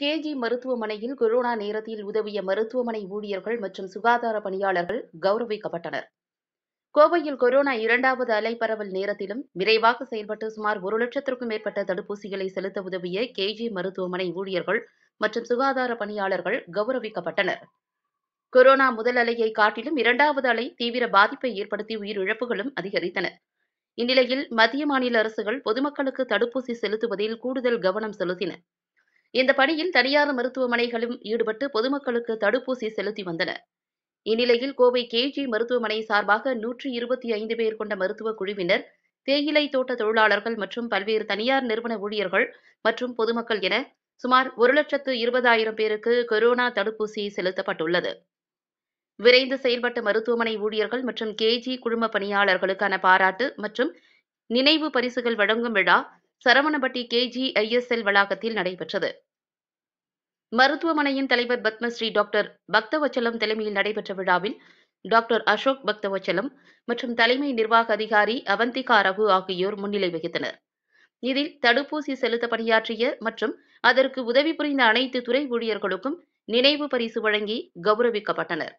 KG மருத்துவமனையில் corona நேரத்தில் உதவிய மருத்துவமனை ஊழியர்கள் மற்றும் சுகாதார பணியாளர்கள் கௌரவிக்கப்பட்டனர் கோவையில் கொரோனா இரண்டாவது அலை பரவல் நேரத்திலும் விரைவாக செயல்பட்டு சுமார் ஒரு லட்சத்திற்கும் மேற்பட்ட தடுப்பூசிகளை செலுத்த உதவிய கேஜி மருத்துவமனை ஊழியர்கள் மற்றும் சுகாதார பணியாளர்கள் கௌரவிக்கப்பட்டனர் கொரோனா முதல் அலையை காட்டிலும் இரண்டாவது அலை தீவிர பாதிப்பை ஏற்படுத்தி உயிரிழப்புகளும் அதிகரித்தன இந்நிலையில் மத்திய மாநில அரசுகள் பொதுமக்களுக்கு தடுப்பூசி செலுத்துவதில் கூடுதல் கவனம் செலுத்தின இந்த பணியில் தனியார் மருத்துவமனைகளும் ஈடுபட்டு பொதுமக்களுக்கு தடுப்பூசி செலுத்தி வந்தன இந்நிலையில் கோவை கேஜி மருத்துவமனை சார்பாக நூற்றி இருபத்தி ஐந்து பேர் கொண்ட மருத்துவ குழுவினர் தேயிலை தோட்ட தொழிலாளர்கள் மற்றும் பல்வேறு தனியார் நிறுவன ஊழியர்கள் மற்றும் பொதுமக்கள் என சுமார் ஒரு லட்சத்து இருபதாயிரம் பேருக்கு கொரோனா தடுப்பூசி செலுத்தப்பட்டுள்ளது விரைந்து செயல்பட்ட மருத்துவமனை ஊழியர்கள் மற்றும் கேஜி குழும பணியாளர்களுக்கான பாராட்டு மற்றும் நினைவு பரிசுகள் வழங்கும் விழா சரவணபட்டி கேஜி ஐஎஸ்எல் வளாகத்தில் நடைபெற்றது மருத்துவமனையின் தலைவர் பத்மஸ்ரீ டாக்டர் பக்தவச்சலம் தலைமையில் நடைபெற்ற விழாவில் டாக்டர் அசோக் பக்தவச்சலம் மற்றும் தலைமை நிர்வாக அதிகாரி அவந்திகா ரகு ஆகியோர் முன்னிலை வகித்தனர் இதில் தடுப்பூசி செலுத்த பணியாற்றிய மற்றும் அதற்கு உதவி புரிந்த அனைத்து துறை ஊழியர்களுக்கும் நினைவு பரிசு வழங்கி கௌரவிக்கப்பட்டனர்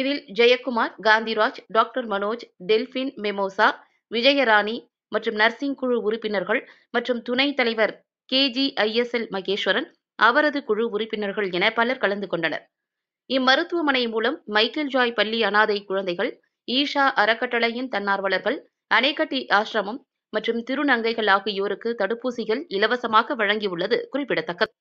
இதில் Jayakumar Gandhiraj doctor Manoj Delphin Mimosa Vijayarani மற்றும் நர்சிங் குழு உறுப்பினர்கள் மற்றும் துணைத் தலைவர் ஐ எஸ் எல் மகேஸ்வரன் அவரது குழு உறுப்பினர்கள் என பலர் கலந்து கொண்டனர் இம்மருத்துவமனை மூலம் மைக்கேல் ஜாய் பள்ளி அனாதை குழந்தைகள் ஈஷா அறக்கட்டளையின் தன்னார்வலர்கள் அணைக்கட்டி ஆசிரமம் மற்றும் திருநங்கைகள் ஆகியோருக்கு தடுப்பூசிகள் இலவசமாக வழங்கியுள்ளது குறிப்பிடத்தக்கது